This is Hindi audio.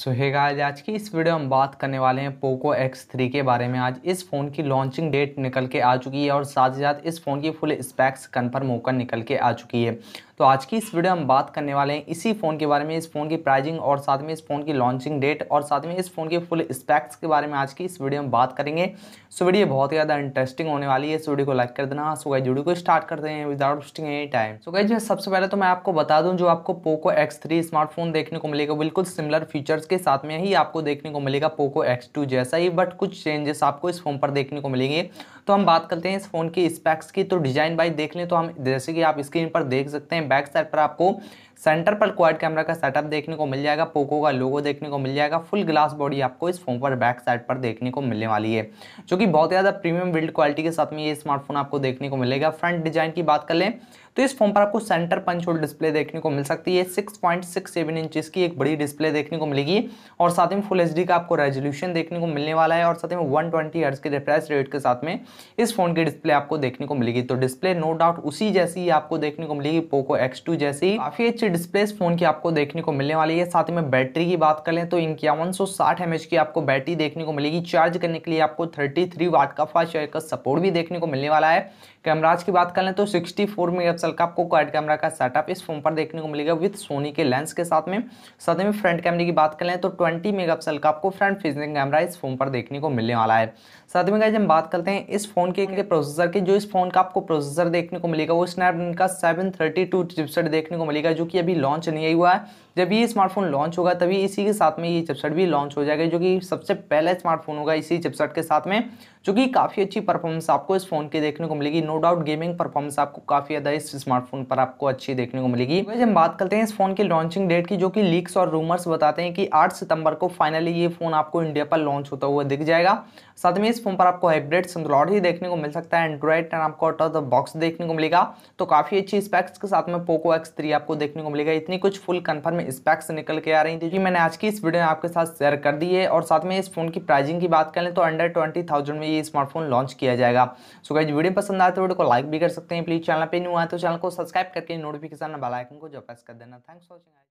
सो है hey आज की इस वीडियो में हम बात करने वाले हैं पोको एक्स थ्री के बारे में आज इस फ़ोन की लॉन्चिंग डेट निकल के आ चुकी है और साथ ही साथ इस फ़ोन की फुल स्पैक्स कन्फर्म होकर निकल के आ चुकी है तो आज की इस वीडियो हम बात करने वाले हैं इसी फ़ोन के बारे में इस फ़ोन की प्राइजिंग और साथ में इस फ़ोन की लॉन्चिंग डेट और साथ में इस फ़ोन के फुल स्पेक्स के बारे में आज की इस वीडियो में बात करेंगे सो वीडियो बहुत ज़्यादा इंटरेस्टिंग होने वाली है इस वीडियो को लाइक कर देना सो गई वीडियो को स्टार्ट करते हैं without wasting any time so जो सबसे पहले तो मैं आपको बता दूँ जो आपको पोको एक्स स्मार्टफोन देखने को मिलेगा बिल्कुल सिमिलर फीचर्स के साथ में ही आपको देखने को मिलेगा पोको एक्स जैसा ही बट कुछ चेंजेस आपको इस फ़ोन पर देखने को मिलेंगे तो हम बात करते हैं इस फ़ोन की स्पेक्स की तो डिज़ाइन बाई देख लें तो हम जैसे कि आप स्क्रीन पर देख सकते हैं बैक साइड पर आपको सेंटर पर क्वाइट कैमरा का सेटअप देखने को मिल जाएगा पोको का लोगो देखने को मिल जाएगा फुल ग्लास बॉडी आपको इस फोन पर बैक साइड पर देखने को मिलने वाली है जो कि बहुत ज़्यादा प्रीमियम बिल्ड क्वालिटी के साथ में ये स्मार्टफोन आपको देखने को मिलेगा फ्रंट डिजाइन की बात कर लें तो इस फोन पर आपको सेंटर पंच होल डिस्प्ले देखने को मिल सकती है six point six seven inches की एक बड़ी डिस्प्ले देखने को मिलेगी और साथ में फुल एच का आपको रेजोल्यूशन देखने को मिलने वाला है और साथ में वन ट्वेंटी के रिफ्रेश रेट के साथ में इस फोन की डिस्प्ले आपको देखने को मिलेगी तो डिस्प्ले नो डाउट उसी जैसी आपको देखने को मिलेगी पोको एक्स जैसी काफ़ी अच्छी डिस्प्लेस फ़ोन की आपको देखने को मिलने वाली है साथ ही में बैटरी की बात करें तो इक्यावन सौ साठ एम की आपको बैटरी देखने को मिलेगी चार्ज करने के लिए आपको 33 थ्री वाट का फास्ट चार्ज का सपोर्ट भी देखने को मिलने वाला है कैमराज की बात कर लें तो 64 मेगापिक्सल का आपको क्वाइट कैमरा का सेटअप इस फोन पर देखने को मिलेगा विथ सोनी के लेंस के साथ में साथ ही में फ्रंट कैमरे की बात कर लें तो ट्वेंटी मेगापिक्सल का आपको फ्रंट फिजिंग कैमरा इस फोन पर देखने को मिलने वाला है साथ में गाइज हम बात करते हैं इस फोन के, के प्रोसेसर के जो इस फोन का आपको प्रोसेसर देखने को मिलेगा वो स्नैपड्रैगन का सेवन थर्टी देखने को मिलेगा जो कि अभी लॉन्च नहीं हुआ है जब ये स्मार्टफोन लॉन्च होगा तभी इसी के साथ में ये चिपसेट भी लॉन्च हो जाएगा जो कि सबसे पहला स्मार्टफोन होगा इसी चिपसेट के साथ में जो कि काफ़ी अच्छी परफॉर्मेंस आपको इस फोन के देखने को मिलेगी नो डाउट गेमिंग परफॉर्मेंस आपको काफ़ी ज़्यादा इस स्मार्टफोन पर आपको अच्छी देखने को मिलेगी वैसे हम बात करते हैं इस फोन की लॉन्चिंग डेट की जो कि लीक्स और रूमर्स बताते हैं कि आठ सितंबर को फाइनली ये फोन आपको इंडिया पर लॉन्च होता हुआ दिख जाएगा साथ में इस फोन पर आपको हाइब्रिड सन्द्रॉड ही देखने को मिल सकता है एंड्रॉइड टेन आपको आउट ऑफ द बॉक्स देखने को मिलेगा तो काफ़ी अच्छी स्पेक्स के साथ में पोको एक्स आपको देखने देखने को मिलेगा इतनी कुछ फुल कन्फर्म स्पैक्स निकल के आ रही थी तो मैंने आज की इस वीडियो में आपके साथ शेयर कर दी है और साथ में इस फोन की प्राइसिंग की बात करें तो अंडर ट्वेंटी में ये स्मार्टफोन लॉन्च किया जाएगा सो गाइज वीडियो पसंद आए तो वीडियो को लाइक भी कर सकते हैं प्लीज चैनल पर न्यू आए तो चैनल को सब्सक्राइब करके नोटिफिकेशन बेलाइकन को जो प्रेस कर देना थैंक्स फॉर वॉचिंग